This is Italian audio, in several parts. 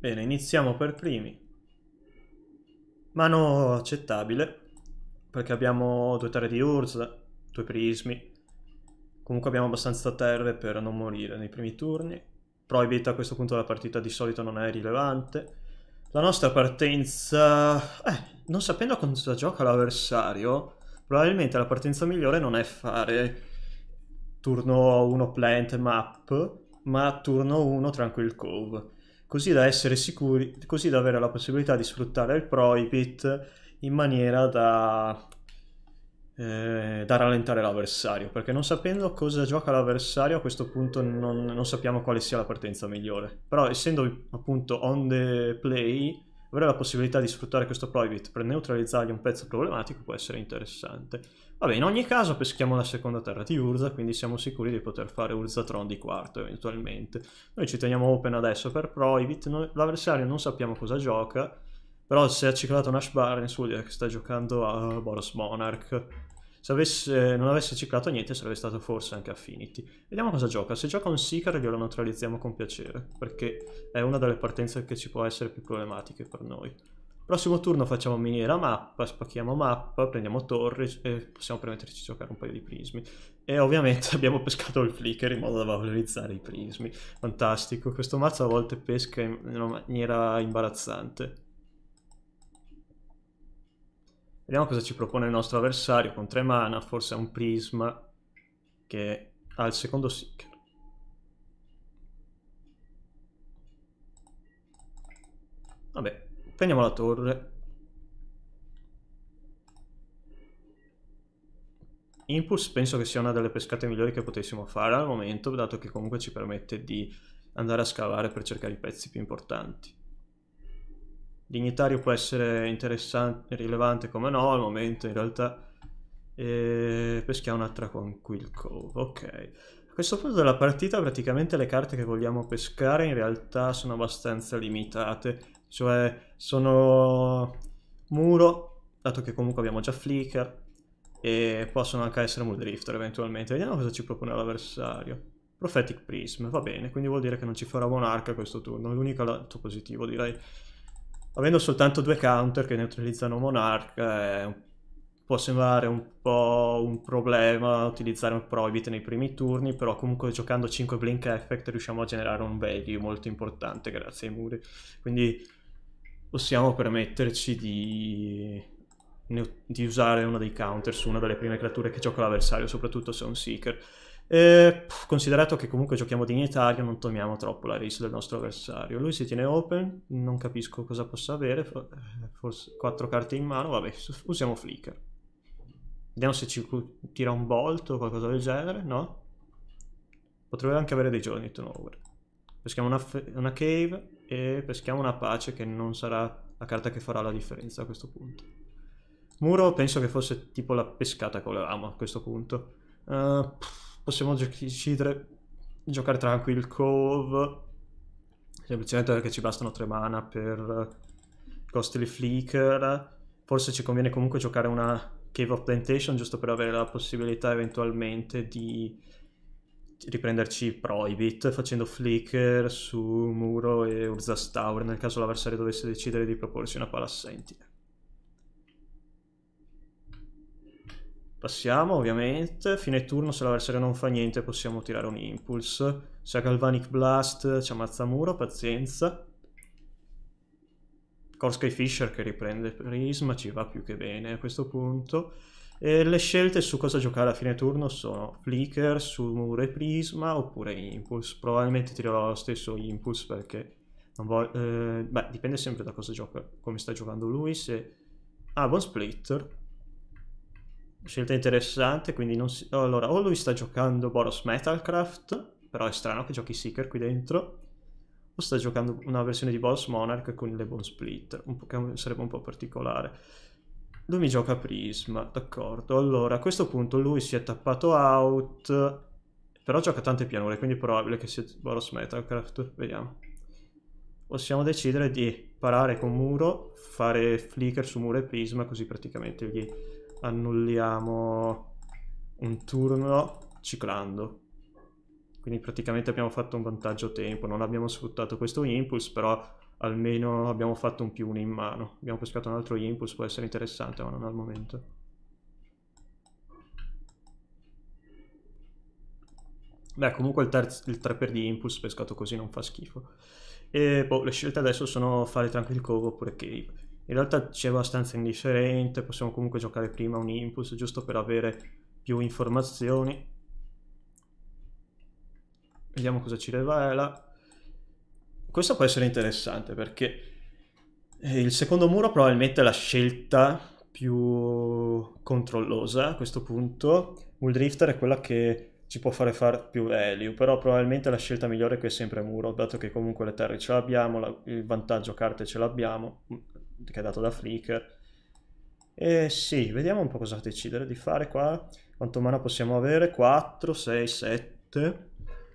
Bene, iniziamo per primi. Mano accettabile, perché abbiamo due terre di Urz, due prismi. Comunque abbiamo abbastanza terre per non morire nei primi turni. Probabilmente a questo punto la partita di solito non è rilevante. La nostra partenza... Eh, non sapendo cosa gioca l'avversario, probabilmente la partenza migliore non è fare turno 1 plant map, ma turno 1 tranquil cove così da essere sicuri, così da avere la possibilità di sfruttare il proibit in maniera da, eh, da rallentare l'avversario, perché non sapendo cosa gioca l'avversario a questo punto non, non, sappiamo quale sia la partenza migliore. Però essendo appunto on the play avere la possibilità di sfruttare questo proibit per neutralizzargli un pezzo problematico può essere interessante. Vabbè, in ogni caso peschiamo la seconda terra di Urza, quindi siamo sicuri di poter fare Urza Tron di quarto eventualmente. Noi ci teniamo open adesso per Proibit, l'avversario non sappiamo cosa gioca, però se ha ciclato Nash Barnes vuol dire che sta giocando a Boros Monarch. Se avesse, non avesse ciclato niente sarebbe stato forse anche Affinity. Vediamo cosa gioca. Se gioca un Seeker glielo neutralizziamo con piacere, perché è una delle partenze che ci può essere più problematiche per noi. Prossimo turno facciamo miniera mappa, spacchiamo mappa, prendiamo torri e possiamo permetterci di giocare un paio di prismi. E ovviamente abbiamo pescato il flicker in modo da valorizzare i prismi. Fantastico, questo mazzo a volte pesca in una maniera imbarazzante. Vediamo cosa ci propone il nostro avversario con tre mana, forse un prisma che ha il secondo seeker. Vabbè, Prendiamo la torre. Impulse penso che sia una delle pescate migliori che potessimo fare al momento, dato che comunque ci permette di andare a scavare per cercare i pezzi più importanti. Dignitario può essere interessante, rilevante come no, al momento in realtà e peschiamo un'altra con Quill Cove, ok. A questo punto della partita praticamente le carte che vogliamo pescare in realtà sono abbastanza limitate, cioè sono muro, dato che comunque abbiamo già flicker, e possono anche essere Muldrifter eventualmente. Vediamo cosa ci propone l'avversario. Prophetic Prism, va bene, quindi vuol dire che non ci farà monarca questo turno, l'unico lato positivo direi. Avendo soltanto due counter che neutralizzano monarca, eh, può sembrare un po' un problema utilizzare un prohibit nei primi turni, però comunque giocando 5 blink effect riusciamo a generare un value molto importante grazie ai muri. Quindi possiamo permetterci di, di, usare uno dei counter su una delle prime creature che gioca l'avversario, soprattutto se è un Seeker. E, considerato che comunque giochiamo dignitario, non tomiamo troppo la risa del nostro avversario. Lui si tiene open, non capisco cosa possa avere, eh, forse 4 carte in mano, vabbè, usiamo Flicker. Vediamo se ci tira un bolt o qualcosa del genere, no? Potrebbe anche avere dei giorni turnover. Peschiamo una, una cave, e peschiamo una pace che non sarà la carta che farà la differenza a questo punto. Muro penso che fosse tipo la pescata che volevamo a questo punto. Uh, possiamo decidere di giocare tranquillo Cove, semplicemente perché ci bastano tre mana per Costly Flicker. Forse ci conviene comunque giocare una Cave of Plantation giusto per avere la possibilità eventualmente di riprenderci Proibit facendo flicker su Muro e Urzas Tower nel caso l'avversario dovesse decidere di proporsi una pala assentile. Passiamo ovviamente, fine turno se l'avversario non fa niente possiamo tirare un impulse. Se ha Galvanic Blast ci ammazza Muro, pazienza. Korsky Fisher che riprende Prisma ci va più che bene a questo punto. E le scelte su cosa giocare a fine turno sono Flicker su Prisma oppure Impulse. Probabilmente tirerò lo stesso Impulse perché non voglio... Eh, beh, dipende sempre da cosa gioca, come sta giocando lui. Se... Ah, buon Splitter. Scelta interessante, quindi non si... Allora, o lui sta giocando Boros Metalcraft, però è strano che giochi Seeker qui dentro, o sta giocando una versione di Boros Monarch con le Bone Split, un sarebbe un po' particolare. Lui mi gioca Prisma, d'accordo. Allora, a questo punto lui si è tappato out, però gioca tante pianure, quindi è probabile che sia Boros Metalcraft. Vediamo. Possiamo decidere di parare con muro, fare flicker su muro e prisma, così praticamente gli annulliamo un turno ciclando. Quindi praticamente abbiamo fatto un vantaggio tempo, non abbiamo sfruttato questo impulse, però almeno abbiamo fatto un più 1 in mano. Abbiamo pescato un altro impulse, può essere interessante, ma non al momento. Beh, comunque il, il per di impulse pescato così non fa schifo. E boh, le scelte adesso sono fare Tranquil Cove oppure Cave. In realtà c'è abbastanza indifferente, possiamo comunque giocare prima un impulse giusto per avere più informazioni. Vediamo cosa ci rivela. Questo può essere interessante perché eh, il secondo muro probabilmente è la scelta più controllosa a questo punto. Muldrifter è quella che ci può fare fare più value, però probabilmente la scelta migliore qui è sempre muro, dato che comunque le terre ce l'abbiamo, la, il vantaggio carte ce l'abbiamo, mm, che è dato da Flicker. E sì, vediamo un po' cosa decidere di fare qua. Quanto mana possiamo avere? 4, 6, 7,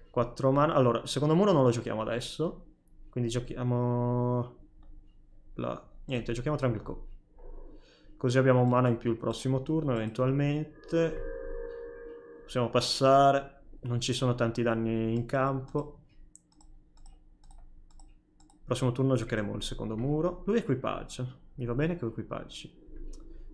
4 mana. Allora, secondo muro non lo giochiamo adesso, quindi giochiamo... La... Niente, giochiamo Triangle Co. Così abbiamo un mana in più il prossimo turno, eventualmente. Possiamo passare. Non ci sono tanti danni in campo. Il prossimo turno giocheremo il secondo muro. Lui equipaggio. Mi va bene che equipaggi.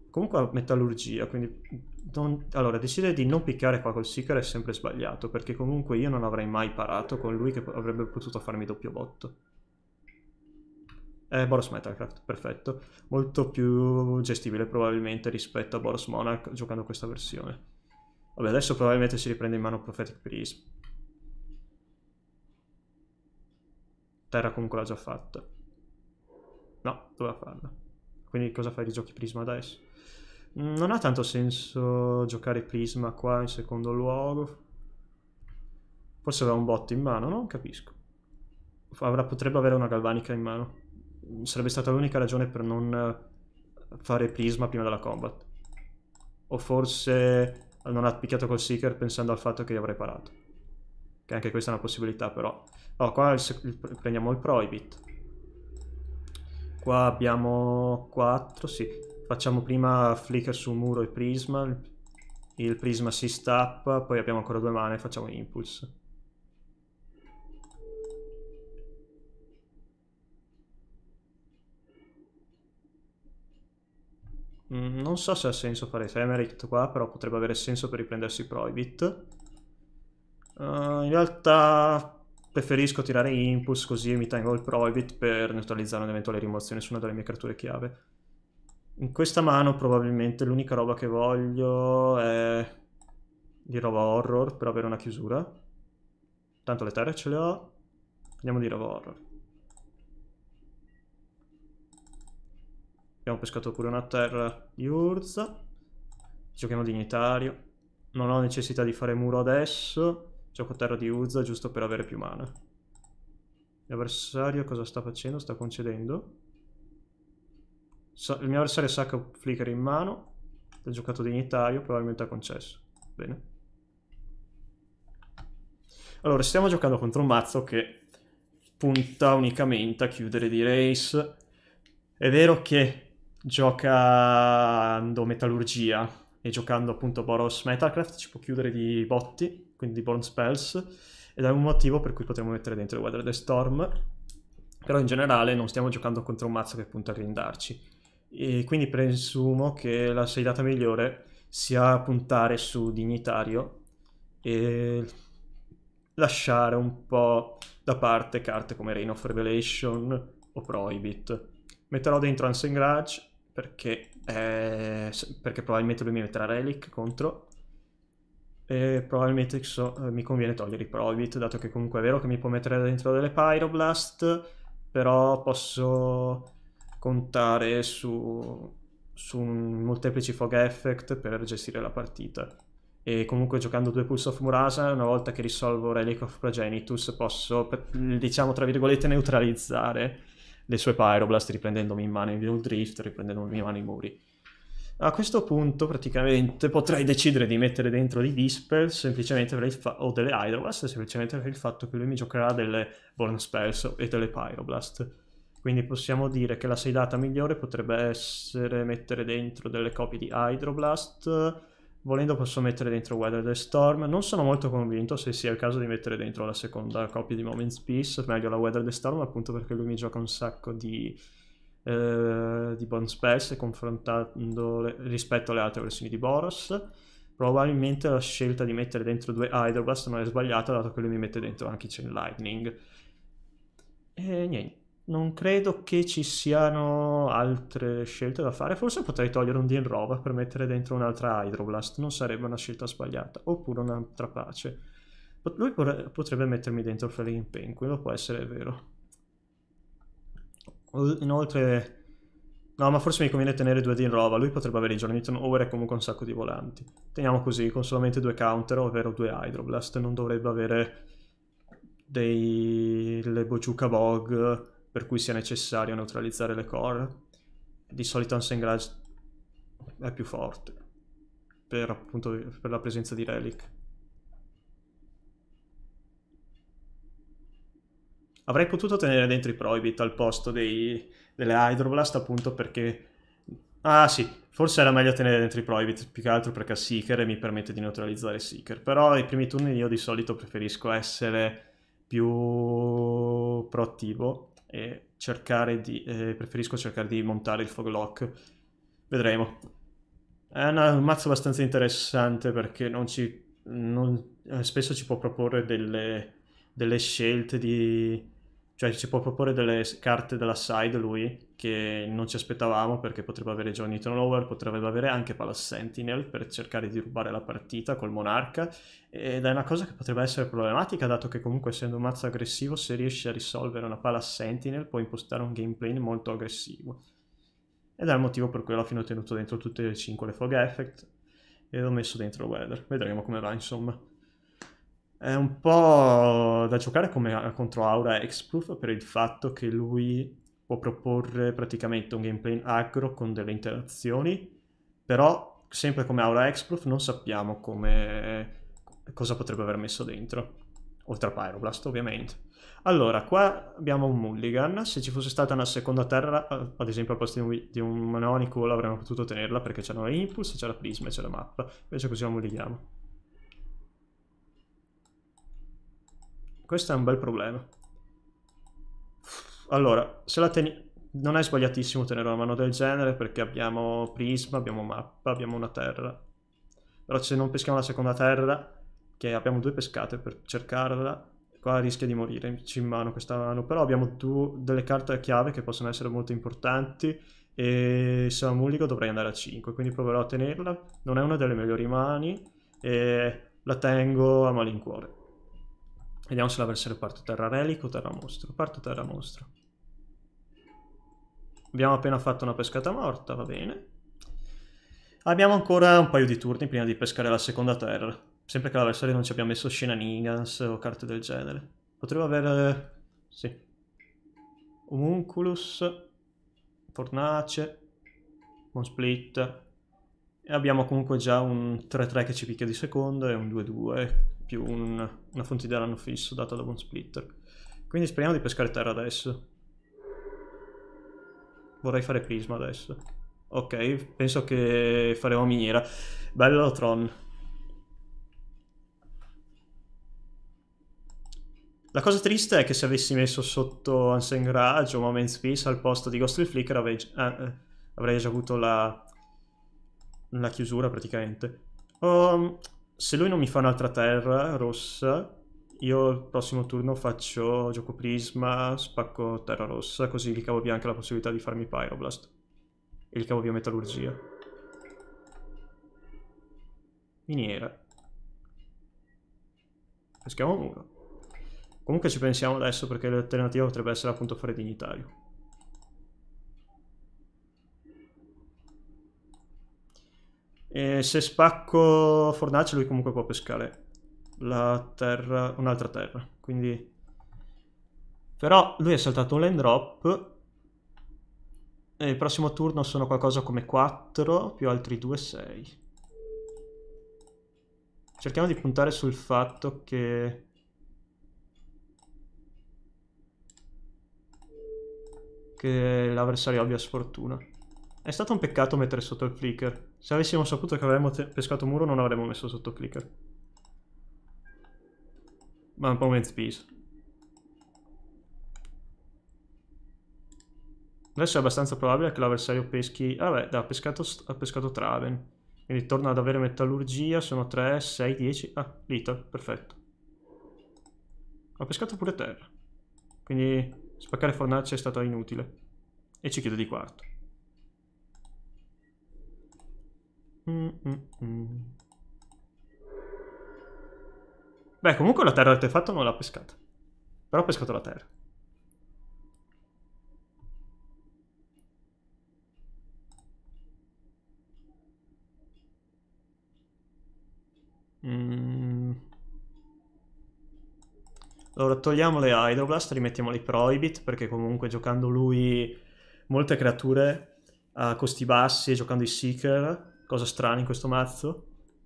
Comunque ha metallurgia, quindi... Non... Allora, decidere di non picchiare qua col Seeker è sempre sbagliato, perché comunque io non avrei mai parato con lui che avrebbe potuto farmi doppio botto. Eh, Boros Metalcraft, perfetto. Molto più gestibile probabilmente rispetto a Boros Monarch giocando questa versione. Vabbè, adesso probabilmente si riprende in mano Prophetic Prism. Terra comunque l'ha già fatta. No, doveva farla. Quindi cosa fai di giochi Prisma adesso? Mm, non ha tanto senso giocare Prisma qua in secondo luogo. Forse aveva un bot in mano, non capisco. Avrà, potrebbe avere una galvanica in mano sarebbe stata l'unica ragione per non eh, fare Prisma prima della combat. O forse non ha picchiato col Seeker pensando al fatto che io avrei parato. Che anche questa è una possibilità però. Oh, qua il, il, prendiamo il Prohibit. Qua abbiamo 4, sì. Facciamo prima flicker sul muro e Prisma. Il, il Prisma si stappa, poi abbiamo ancora due mani e facciamo Impulse. Mm, non so se ha senso fare Emerald qua, però potrebbe avere senso per riprendersi Proibit. Uh, eh, in realtà preferisco tirare Impulse così mi tengo il Proibit per neutralizzare un'eventuale rimozione su una delle mie creature chiave. In questa mano probabilmente l'unica roba che voglio è di roba horror per avere una chiusura. Tanto le terre ce le ho. Andiamo di roba horror. Abbiamo pescato pure una terra di Urza. Giochiamo dignitario. Non ho necessità di fare muro adesso. Gioco terra di Urza giusto per avere più mana. L'avversario cosa sta facendo? Sta concedendo. Sa il mio avversario sacca Flicker in mano. Ha giocato dignitario, probabilmente ha concesso. Bene. Allora, stiamo giocando contro un mazzo che punta unicamente a chiudere di race. È vero che giocando metallurgia e giocando appunto Boros Metalcraft ci può chiudere di botti, quindi di Born Spells, ed è un motivo per cui potremmo mettere dentro il Weather the Storm, però in generale non stiamo giocando contro un mazzo che punta a grindarci. E quindi presumo che la seidata migliore sia puntare su Dignitario e lasciare un po' da parte carte come Reign of Revelation o Prohibit. Metterò dentro Ansem Grudge perché, eh, perché probabilmente lui mi metterà Relic contro e probabilmente so, eh, mi conviene togliere i Probit, dato che comunque è vero che mi può mettere dentro delle Pyroblast, però posso contare su, su un molteplici Fog Effect per gestire la partita. E comunque giocando due Pulse of Murasa, una volta che risolvo Relic of Progenitus, posso, diciamo tra virgolette, neutralizzare le sue Pyroblast riprendendomi in mano i Will Drift, riprendendomi in mano i muri. A questo punto praticamente potrei decidere di mettere dentro di Dispel semplicemente per il fa- o delle Hydroblast semplicemente per il fatto che lui mi giocherà delle Born Spells e delle Pyroblast. Quindi possiamo dire che la seidata migliore potrebbe essere mettere dentro delle copie di Hydroblast, Volendo posso mettere dentro Weather the Storm, non sono molto convinto se sia il caso di mettere dentro la seconda copia di Moments Peace, meglio la Weather the Storm appunto perché lui mi gioca un sacco di, eh, di Bond Spells confrontandole rispetto alle altre versioni di Boros. Probabilmente la scelta di mettere dentro due Hydroblast non è sbagliata dato che lui mi mette dentro anche Chain Lightning. E niente non credo che ci siano altre scelte da fare. Forse potrei togliere un Dean Rova per mettere dentro un'altra Hydroblast. Non sarebbe una scelta sbagliata. Oppure un'altra pace. Lui potrebbe mettermi dentro il Flying Pain, quello può essere vero. Inoltre... No, ma forse mi conviene tenere due Dean Rova. Lui potrebbe avere i giorni Over e comunque un sacco di volanti. Teniamo così, con solamente due counter, ovvero due Hydroblast. Non dovrebbe avere dei... le Bojuka Bog per cui sia necessario neutralizzare le core, di solito Unsengrage è più forte per, appunto, per la presenza di relic. Avrei potuto tenere dentro i Prohibit al posto dei, delle Hydroblast appunto perché... Ah sì, forse era meglio tenere dentro i Prohibit più che altro perché ha Seeker e mi permette di neutralizzare Seeker, però i primi turni io di solito preferisco essere più proattivo e cercare di, eh, preferisco cercare di montare il foglock. Vedremo. È un mazzo abbastanza interessante perché non ci, non, eh, spesso ci può proporre delle, delle scelte di, cioè ci può proporre delle carte della side lui che non ci aspettavamo perché potrebbe avere Johnny Turnover, potrebbe avere anche Palace Sentinel per cercare di rubare la partita col Monarca ed è una cosa che potrebbe essere problematica dato che comunque essendo un mazzo aggressivo se riesci a risolvere una Palace Sentinel puoi impostare un gameplay molto aggressivo ed è il motivo per cui alla fine ho tenuto dentro tutte e cinque le fog effect e ho messo dentro weather, vedremo come va insomma. È un po' da giocare come contro Aura Exproof per il fatto che lui può proporre praticamente un gameplay aggro con delle interazioni, però sempre come Aura Exproof non sappiamo come, cosa potrebbe aver messo dentro, oltre a Pyroblast ovviamente. Allora, qua abbiamo un mulligan, se ci fosse stata una seconda terra, ad esempio al posto di un mononico l'avremmo potuto tenerla perché c'erano le impulse, c'era prisma e c'era la mappa, invece così la mullighiamo. Questo è un bel problema. Allora, se la teniamo... Non è sbagliatissimo tenere una mano del genere perché abbiamo prisma, abbiamo mappa, abbiamo una terra. Però se non peschiamo la seconda terra, che abbiamo due pescate per cercarla, qua rischia di morire in mano questa mano. Però abbiamo due, delle carte a chiave che possono essere molto importanti e se la mulligo dovrei andare a 5, quindi proverò a tenerla. Non è una delle migliori mani e la tengo a malincuore. Vediamo se la versione parte terra relico o terra mostro. Parto terra mostro. Abbiamo appena fatto una pescata morta, va bene. Abbiamo ancora un paio di turni prima di pescare la seconda terra. Sempre che l'avversario non ci abbia messo shenanigans o carte del genere. Potrebbe avere... Eh, sì. Homunculus, Fornace, Monsplit. E abbiamo comunque già un 3-3 che ci picchia di secondo e un 2-2 più un, una fonte di danno fisso data da un splitter. Quindi speriamo di pescare terra adesso. Vorrei fare prisma adesso. Ok, penso che faremo miniera. Bello Tron. La cosa triste è che se avessi messo sotto Ansem Grudge o Moment's Peace al posto di Ghostly Flicker avrei, eh, eh, avrei già avuto la, la chiusura praticamente. Um, se lui non mi fa un'altra terra rossa, io il prossimo turno faccio gioco prisma, spacco terra rossa, così gli cavo via anche la possibilità di farmi pyroblast. E gli cavo via metallurgia. Miniera. Peschiamo uno. Comunque ci pensiamo adesso perché l'alternativa potrebbe essere appunto fare dignitario. E se spacco fornace lui comunque può pescare la terra, un'altra terra, quindi... Però lui ha saltato un land drop e il prossimo turno sono qualcosa come 4 più altri 2, 6. Cerchiamo di puntare sul fatto che... che l'avversario abbia sfortuna. È stato un peccato mettere sotto il flicker. Se avessimo saputo che avremmo pescato muro non avremmo messo sotto clicker. Ma un po' mezzo peace. Adesso è abbastanza probabile che l'avversario peschi... Ah beh, ha pescato, ha pescato Traven. Quindi torna ad avere metallurgia, sono 3, 6, 10... Ah, l'Iter, perfetto. Ha pescato pure terra. Quindi spaccare fornace è stato inutile. E ci chiedo di quarto. Mm, mm, mm. Beh, comunque la terra artefatto non l'ha pescata. Però ho pescato la terra. Mm. Allora, togliamo le Hydroblast, rimettiamo i Prohibit, perché comunque giocando lui molte creature a costi bassi, giocando i Seeker, cosa strana in questo mazzo.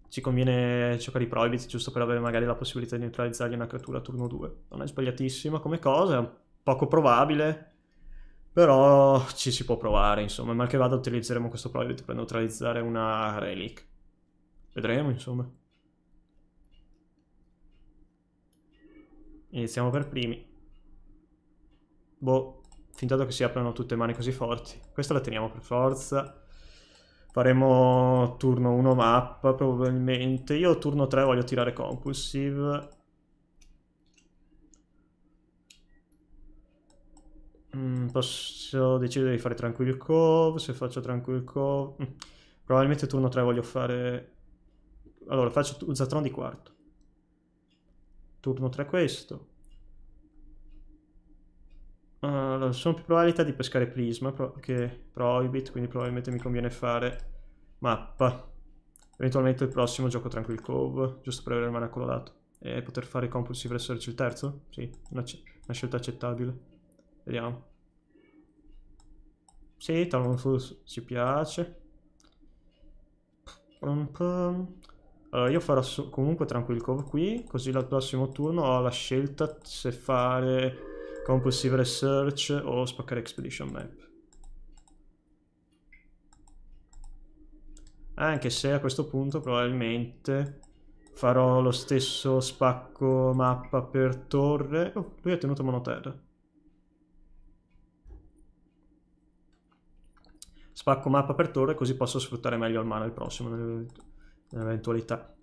Ci conviene giocare i Proibit giusto per avere magari la possibilità di neutralizzargli una creatura a turno 2. Non è sbagliatissima come cosa, è poco probabile, però ci si può provare, insomma. Mal che vada utilizzeremo questo Proibit per neutralizzare una Relic. Vedremo, insomma. Iniziamo per primi. Boh, fin tanto che si aprono tutte mani così forti. Questa la teniamo per forza. Faremo turno 1 mappa probabilmente. Io turno 3 voglio tirare compulsive. Mm, posso decidere di fare tranquil cove. Se faccio tranquil cove... Mm. Probabilmente turno 3 voglio fare... Allora, faccio Zatron di quarto. Turno 3 questo allora, eh, sono più probabilità di pescare prisma che prohibit, quindi probabilmente mi conviene fare mappa. Eventualmente il prossimo gioco Tranquil Cove, giusto per avere il mana colorato. E poter fare Compulsive Research il terzo? Sì, una, una scelta accettabile. Vediamo. Sì, Talon Fools ci piace. Allora, io farò comunque Tranquil Cove qui, così al prossimo turno ho la scelta se fare Compulsive Research o spaccare Expedition Map. Anche se a questo punto probabilmente farò lo stesso spacco mappa per torre. Oh, lui ha tenuto monoterra. Spacco mappa per torre così posso sfruttare meglio al mano il prossimo nell'eventualità.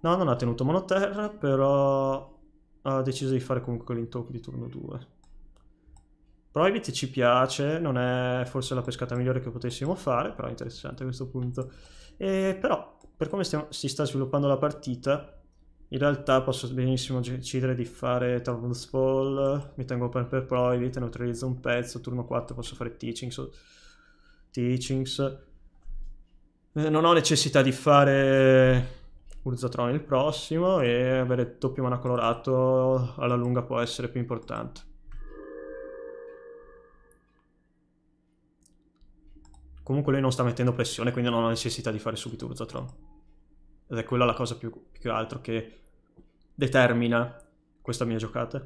No, non ha tenuto monoterra, però ho deciso di fare comunque l'intoppo di turno 2. Prohibit ci piace, non è forse la pescata migliore che potessimo fare, però è interessante a questo punto. E però, per come stiamo, si sta sviluppando la partita, in realtà posso benissimo decidere di fare Talmud's Fall, mi tengo open per Prohibit, neutralizzo un pezzo, turno 4 posso fare Teachings, teachings. Eh, non ho necessità di fare Urzatron il prossimo e avere doppio mana colorato alla lunga può essere più importante. Comunque lui non sta mettendo pressione, quindi non ho necessità di fare subito Urzatron. Ed è quella la cosa più, più altro che determina questa mia giocata.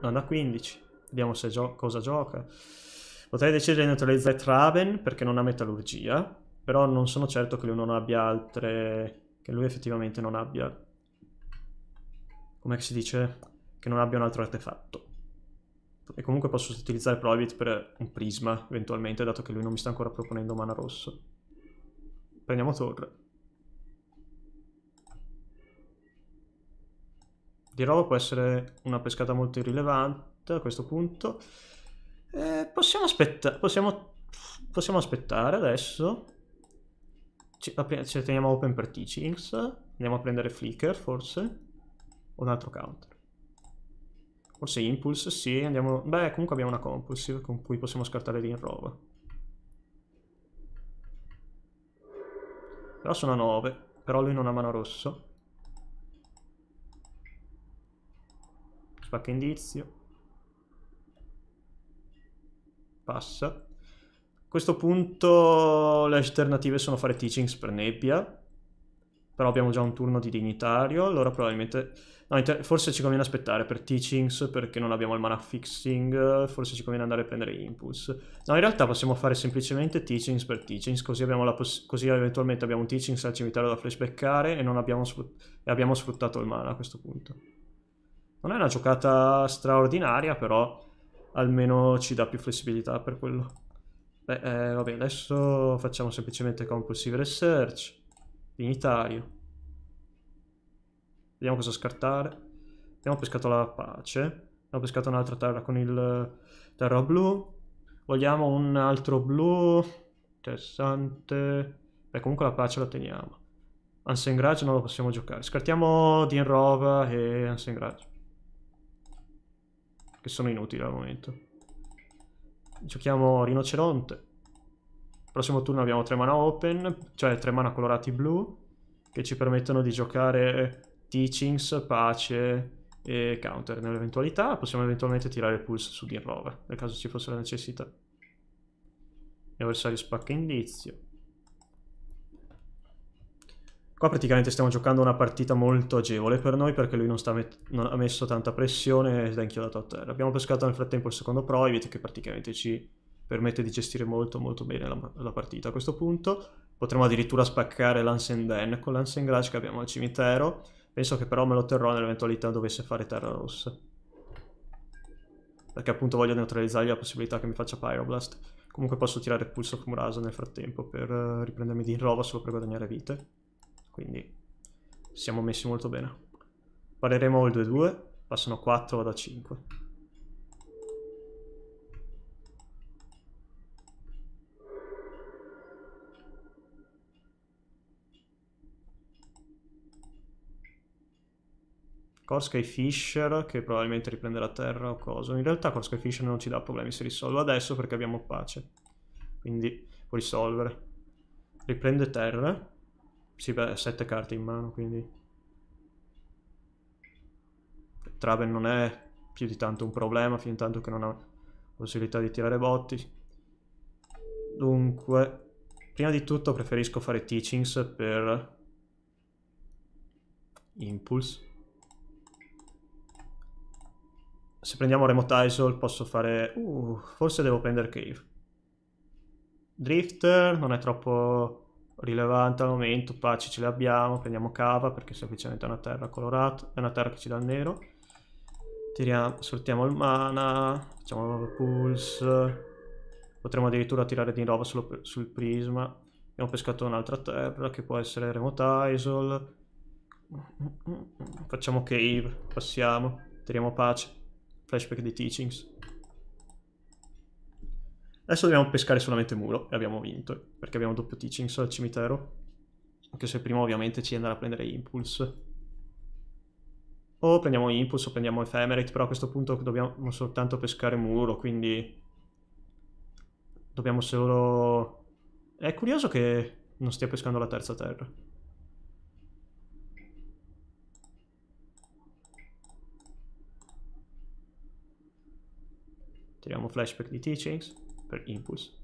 Donna 15, vediamo gio cosa gioca. Potrei decidere di neutralizzare Traven perché non ha metallurgia, però non sono certo che lui non abbia altre... che lui effettivamente non abbia... come si dice? Che non abbia un altro artefatto. E comunque posso utilizzare Prohibit per un prisma, eventualmente, dato che lui non mi sta ancora proponendo mana rosso. Prendiamo Torre. Di roba può essere una pescata molto irrilevante a questo punto. Eh, possiamo aspettare, possiamo, possiamo aspettare adesso. Ci, ci teniamo open per teachings. Andiamo a prendere Flickr, forse. O un altro counter. Forse Impulse, sì, andiamo... Beh, comunque abbiamo una Compulsive con cui possiamo scartare l'inrova. Però sono 9, però lui non ha mano rosso. Spacca indizio passa. A questo punto le alternative sono fare teachings per Nebbia, però abbiamo già un turno di dignitario, allora probabilmente... No, forse ci conviene aspettare per teachings perché non abbiamo il mana fixing, forse ci conviene andare a prendere impulse. No, in realtà possiamo fare semplicemente teachings per teachings, così, così eventualmente abbiamo un teachings al cimitero da flashbackare e, non abbiamo, sfrut e abbiamo sfruttato il mana a questo punto. Non è una giocata straordinaria, però almeno ci dà più flessibilità per quello. Beh, eh, vabbè, adesso facciamo semplicemente compulsive research, dignitario. Vediamo cosa scartare. Abbiamo pescato la pace, abbiamo pescato un'altra terra con il terra blu. Vogliamo un altro blu, interessante. Beh, comunque la pace la teniamo. Ansengrage non lo possiamo giocare. Scartiamo Dinrova e Ansengrage che sono inutili al momento. Giochiamo rinoceronte. Prossimo turno abbiamo tre mana open, cioè tre mana colorati blu, che ci permettono di giocare Teachings, Pace e Counter. Nell'eventualità possiamo eventualmente tirare Pulse su Dinrova, nel caso ci fosse la necessità. L'avversario spacca indizio. Qua praticamente stiamo giocando una partita molto agevole per noi perché lui non, non ha messo tanta pressione ed è inchiodato a terra. Abbiamo pescato nel frattempo il secondo private che praticamente ci permette di gestire molto molto bene la, la partita a questo punto. Potremmo addirittura spaccare l'Ansen con l'Ansen che abbiamo al cimitero. Penso che però me lo terrò nell'eventualità dovesse fare terra rossa. Perché appunto voglio neutralizzare la possibilità che mi faccia Pyroblast. Comunque posso tirare Pulso Kumrasa nel frattempo per eh, riprendermi di in rova solo per guadagnare vite quindi siamo messi molto bene. Pareremo il 2-2, passano 4 da 5. Korska e Fisher, che probabilmente riprenderà terra o cosa. In realtà Korska e Fisher non ci dà problemi, si risolve adesso perché abbiamo pace. Quindi può risolvere. Riprende terra. Sì, beh, ha sette carte in mano, quindi... Traven non è più di tanto un problema, fin tanto che non ha possibilità di tirare botti. Dunque, prima di tutto preferisco fare teachings per impulse. Se prendiamo remote isol posso fare... Uh, forse devo prendere cave. Drifter non è troppo rilevante al momento, pace ce l'abbiamo, prendiamo cava perché è semplicemente è una terra colorata, è una terra che ci dà il nero. Tiriamo, sfruttiamo il mana, facciamo pulse, potremmo addirittura tirare di nuovo solo sul prisma. Abbiamo pescato un'altra terra che può essere Remote Isol. Facciamo cave, passiamo, tiriamo pace, flashback di teachings. Adesso dobbiamo pescare solamente muro e abbiamo vinto, perché abbiamo doppio teachings al cimitero. Anche se prima ovviamente ci andrà a prendere impulse. O prendiamo impulse o prendiamo ephemerate, però a questo punto dobbiamo soltanto pescare muro, quindi... Dobbiamo solo... È curioso che non stia pescando la terza terra. Tiriamo flashback di teachings per impulse.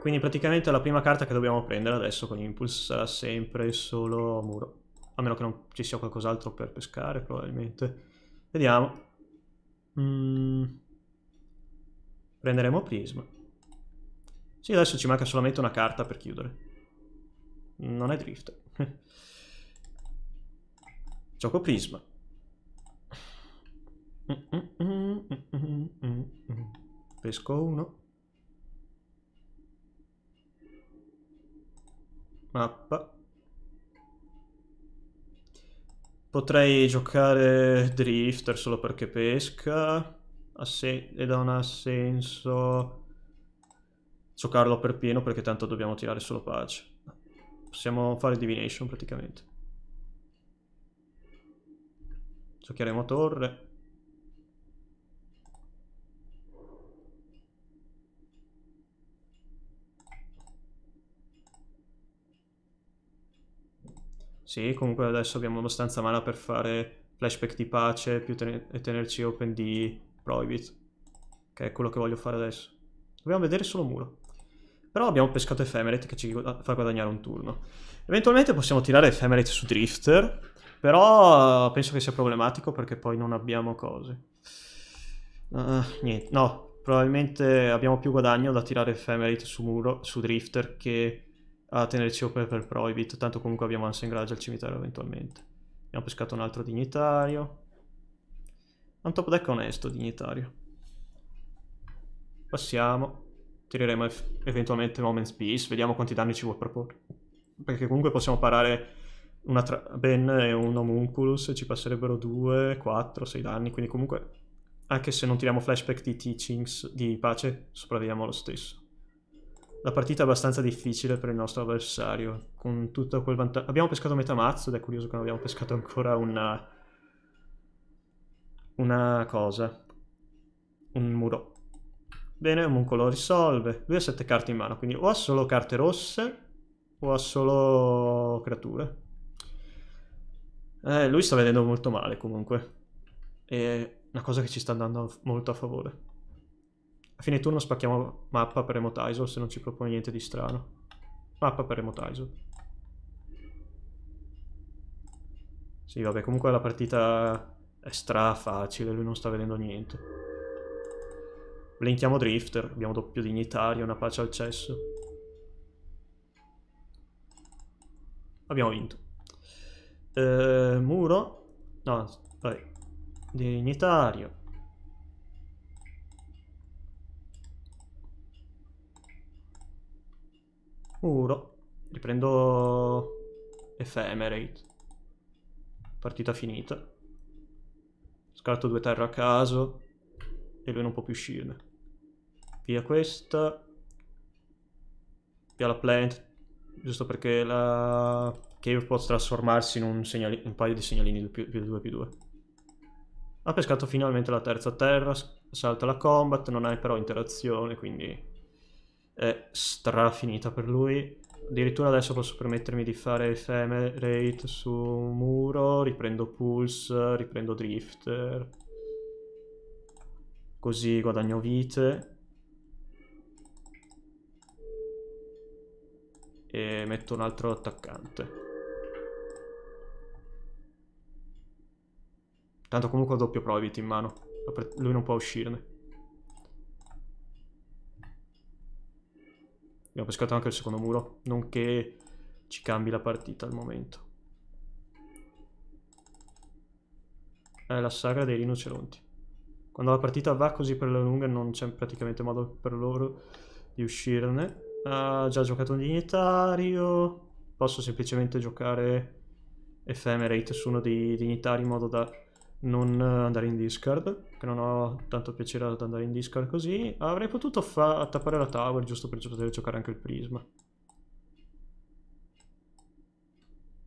Quindi praticamente la prima carta che dobbiamo prendere adesso con Impulse sarà sempre solo muro. A meno che non ci sia qualcos'altro per pescare probabilmente. Vediamo. Mm. Prenderemo Prisma. Sì, adesso ci manca solamente una carta per chiudere. Non è drift. Gioco Prisma. Pesco uno. Mappa. Potrei giocare Drifter solo perché pesca ha se e non ha senso giocarlo per pieno perché tanto dobbiamo tirare solo pace. Possiamo fare divination praticamente. Giocheremo a torre. Sì, comunque adesso abbiamo abbastanza mana per fare flashback di pace più ten e tenerci open di Proibit, che è quello che voglio fare adesso. Dobbiamo vedere solo muro. Però abbiamo pescato Ephemerate che ci fa guadagnare un turno. Eventualmente possiamo tirare Ephemerate su Drifter, però eh, penso che sia problematico perché poi non abbiamo cose. Uh, niente, no, probabilmente abbiamo più guadagno da tirare Ephemerate su muro, su Drifter, che a tenerci open per Proibit, tanto comunque abbiamo Ansem Grudge al cimitero eventualmente. Abbiamo pescato un altro dignitario un top deck onesto, dignitario. Passiamo. Tireremo eventualmente Moment's Peace, vediamo quanti danni ci vuole proporre. Perché comunque possiamo parare una Ben e un Homunculus, ci passerebbero 2, 4, 6 danni, quindi comunque anche se non tiriamo flashback di teachings di pace, sopravviviamo lo stesso. La partita è abbastanza difficile per il nostro avversario, con tutto quel vantaggio. Abbiamo pescato metà mazzo ed è curioso che non abbiamo pescato ancora una una cosa, un muro. Bene, comunque lo risolve. Lui ha sette carte in mano, quindi o ha solo carte rosse o ha solo creature. Eh, lui sta vedendo molto male comunque. È una cosa che ci sta andando molto a favore. A fine turno spacchiamo mappa per Emotizer se non ci propone niente di strano. Mappa per Emotizer. Sì, vabbè, comunque la partita è stra facile, lui non sta vedendo niente. Blinchiamo Drifter, abbiamo doppio dignitario, una pace al cesso. Abbiamo vinto. Eh, muro. No, vai. Dignitario. Muro. Riprendo Ephemerate. Partita finita. Scarto due terre a caso. E lui non può più uscirne. Via questa. Via la plant. Giusto perché la cave può trasformarsi in un, segnali... un paio di segnalini più, più 2 più 2. Ha pescato finalmente la terza terra. Salta la combat. Non hai però interazione. Quindi è strafinita per lui addirittura adesso posso permettermi di fare frame su un muro, riprendo pulse, riprendo drifter. Così guadagno vite. E metto un altro attaccante. Tanto comunque ho doppio proibit in mano. Lui non può uscirne. Abbiamo pescato anche il secondo muro, Non che ci cambi la partita al momento. È la saga dei rinoceronti. Quando la partita va così per le lunghe non c'è praticamente modo per loro di uscirne. Ha ah, già giocato un dignitario. Posso semplicemente giocare Ephemerate su uno dei dignitari in modo da non eh, andare in discard, che non ho tanto piacere ad andare in discard così. Avrei potuto tappare la tower giusto per poter giocare anche il prisma.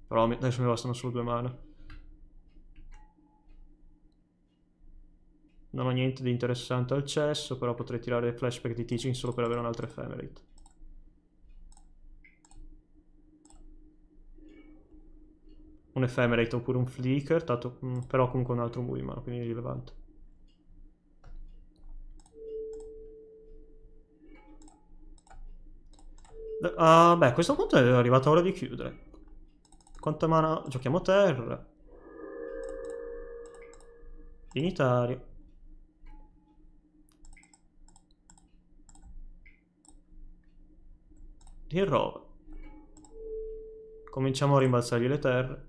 Però adesso mi bastano solo due mani. Non ho niente di interessante al cesso, però potrei tirare flashback di teaching solo per avere un'altra ephemerate. Ephemerate oppure un Flicker, tanto, mm, però comunque un altro movimento, quindi rilevante. Uh, ah, beh, a questo punto è arrivata l'ora di chiudere. Quanta mana? Giochiamo terra. Finitario. Di roba. Cominciamo a rimbalzargli le terre.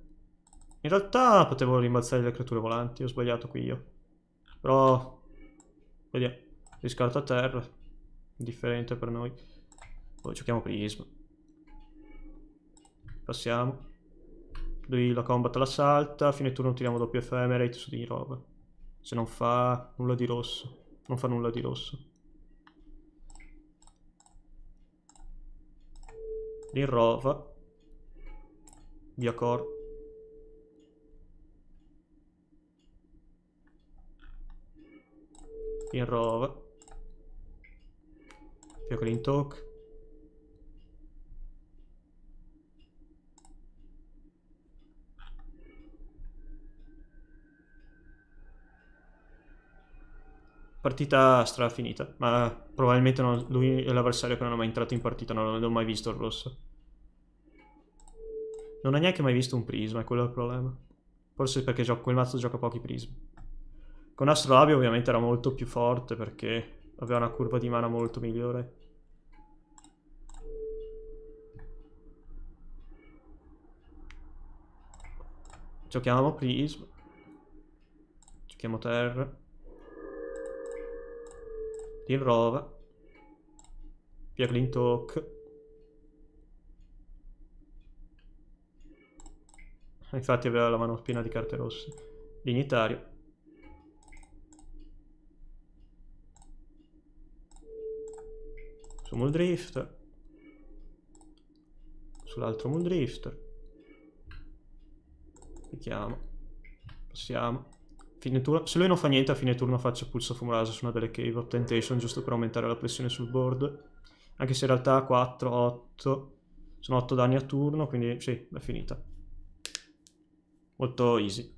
In realtà potevo rimbalzare le creature volanti, ho sbagliato qui io. Però... Vediamo. Riscarto a terra. Indifferente per noi. Poi boh, giochiamo prisma. Passiamo. Lui la combat la salta, a fine turno tiriamo doppio ephemerate su di roba. Se non fa nulla di rosso. Non fa nulla di rosso. rova. Via core. in rov. Più clean talk. Partita finita, ma probabilmente non, lui è l'avversario che non è mai entrato in partita, non l'ho mai visto il rosso. Non ha neanche mai visto un prisma, è quello il problema. Forse perché quel mazzo gioca pochi prismi. Con Astrolabio ovviamente era molto più forte perché aveva una curva di mana molto migliore. Giochiamo Prism. Giochiamo Terra. Dinrova. Pierlin Talk. Infatti aveva la mano piena di carte rosse. Dignitario. questo sull'altro Mool clicchiamo passiamo, fine turno, se lui non fa niente a fine turno faccio pulso of su una delle Cave of Temptation giusto per aumentare la pressione sul board, anche se in realtà 4, 8, sono 8 danni a turno, quindi sì, è finita. Molto easy.